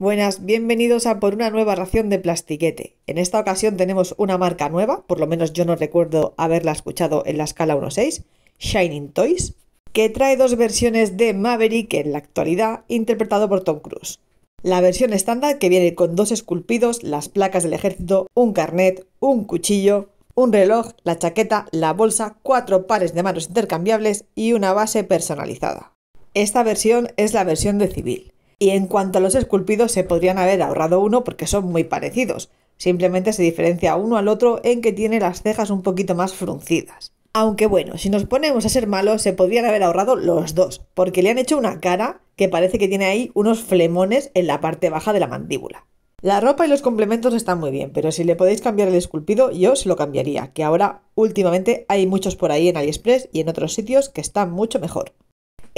Buenas, bienvenidos a por una nueva ración de plastiquete. En esta ocasión tenemos una marca nueva, por lo menos yo no recuerdo haberla escuchado en la escala 1.6, Shining Toys, que trae dos versiones de Maverick en la actualidad, interpretado por Tom Cruise. La versión estándar que viene con dos esculpidos, las placas del ejército, un carnet, un cuchillo, un reloj, la chaqueta, la bolsa, cuatro pares de manos intercambiables y una base personalizada. Esta versión es la versión de civil. Y en cuanto a los esculpidos, se podrían haber ahorrado uno porque son muy parecidos. Simplemente se diferencia uno al otro en que tiene las cejas un poquito más fruncidas. Aunque bueno, si nos ponemos a ser malos, se podrían haber ahorrado los dos, porque le han hecho una cara que parece que tiene ahí unos flemones en la parte baja de la mandíbula. La ropa y los complementos están muy bien, pero si le podéis cambiar el esculpido, yo se lo cambiaría, que ahora últimamente hay muchos por ahí en AliExpress y en otros sitios que están mucho mejor.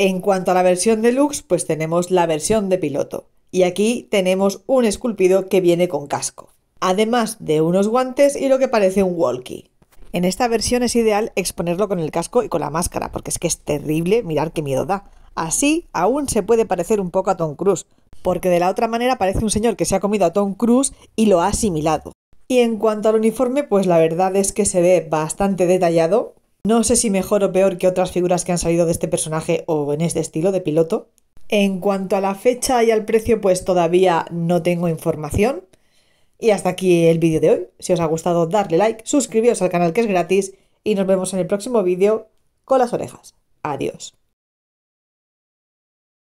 En cuanto a la versión deluxe, pues tenemos la versión de piloto. Y aquí tenemos un esculpido que viene con casco, además de unos guantes y lo que parece un walkie. En esta versión es ideal exponerlo con el casco y con la máscara, porque es que es terrible mirar qué miedo da. Así aún se puede parecer un poco a Tom Cruise, porque de la otra manera parece un señor que se ha comido a Tom Cruise y lo ha asimilado. Y en cuanto al uniforme, pues la verdad es que se ve bastante detallado, no sé si mejor o peor que otras figuras que han salido de este personaje o en este estilo de piloto. En cuanto a la fecha y al precio, pues todavía no tengo información. Y hasta aquí el vídeo de hoy. Si os ha gustado, darle like, suscribiros al canal que es gratis y nos vemos en el próximo vídeo con las orejas. Adiós.